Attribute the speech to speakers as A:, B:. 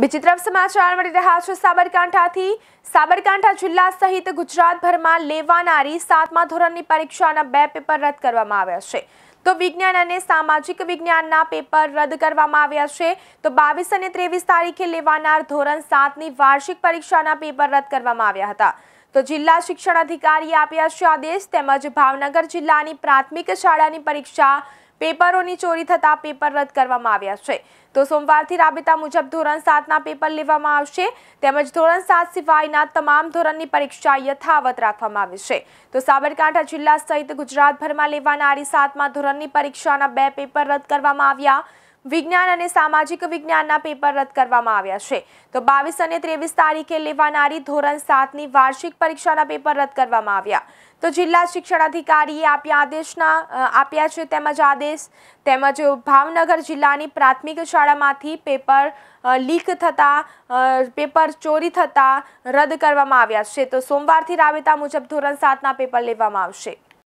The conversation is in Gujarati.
A: બીજી તરફ સમાચાર મળી રહ્યા છે સાબરકાંઠાથી સાબરકાંઠા જિલ્લા સહિત ગુજરાતભરમાં લેવાનારી સાતમા ધોરણની પરીક્ષાના બે પેપર રદ કરવામાં આવ્યા છે તો વિજ્ઞાન અને સામાજિક વિજ્ઞાનના પેપર રદ કરવામાં આવ્યા છે તો બાવીસ અને ત્રેવીસ તારીખે લેવાનાર ધોરણ સાતની વાર્ષિક પરીક્ષાના પેપર રદ કરવામાં આવ્યા હતા તો જિલ્લા શિક્ષણ અધિકારીએ આપ્યા છે આદેશ તેમજ ભાવનગર જિલ્લાની પ્રાથમિક શાળાની પરીક્ષા પેપરોની ચોરી થતાં પેપર રદ કરવામાં આવ્યા છે તો સોમવારથી રાબેતા મુજબ ધોરણ સાતના પેપર લેવામાં આવશે તેમજ ધોરણ સાત સિવાયના તમામ ધોરણની પરીક્ષા યથાવત રાખવામાં આવી છે તો સાબરકાંઠા જિલ્લા સહિત ગુજરાતભરમાં લેવાનારી સાતમા ધોરણની પરીક્ષાના બે પેપર રદ કરવામાં આવ્યા વિજ્ઞાન અને સામાજિક વિજ્ઞાનના પેપર રદ કરવામાં આવ્યા છે તો બાવીસ અને ત્રેવીસ તારીખે લેવાનારી ધોરણ સાતની વાર્ષિક પરીક્ષાના પેપર રદ કરવામાં આવ્યા તો જિલ્લા શિક્ષણ અધિકારીએ આપ્યા આદેશના આપ્યા છે તેમજ આદેશ તેમજ ભાવનગર જિલ્લાની પ્રાથમિક શાળામાંથી પેપર લીક થતાં પેપર ચોરી થતાં રદ કરવામાં આવ્યા છે તો સોમવારથી રાબેતા મુજબ ધોરણ સાતના પેપર લેવામાં આવશે